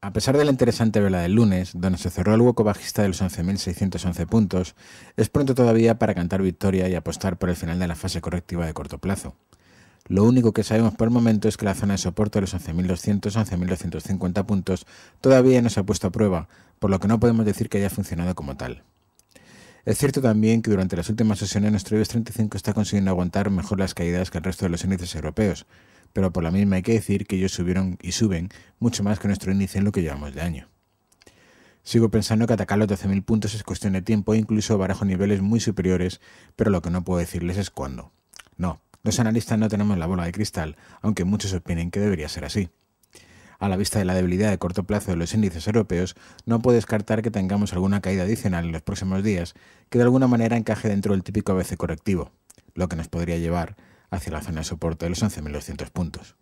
A pesar de la interesante vela del lunes, donde se cerró el hueco bajista de los 11.611 puntos, es pronto todavía para cantar victoria y apostar por el final de la fase correctiva de corto plazo. Lo único que sabemos por el momento es que la zona de soporte de los 11.200-11.250 puntos todavía no se ha puesto a prueba, por lo que no podemos decir que haya funcionado como tal. Es cierto también que durante las últimas sesiones nuestro IBEX 35 está consiguiendo aguantar mejor las caídas que el resto de los índices europeos, pero por la misma hay que decir que ellos subieron y suben mucho más que nuestro índice en lo que llevamos de año. Sigo pensando que atacar los 12.000 puntos es cuestión de tiempo e incluso barajo niveles muy superiores, pero lo que no puedo decirles es cuándo. No, los analistas no tenemos la bola de cristal, aunque muchos opinen que debería ser así. A la vista de la debilidad de corto plazo de los índices europeos, no puedo descartar que tengamos alguna caída adicional en los próximos días que de alguna manera encaje dentro del típico ABC correctivo, lo que nos podría llevar hacia la zona de soporte de los 11.200 puntos.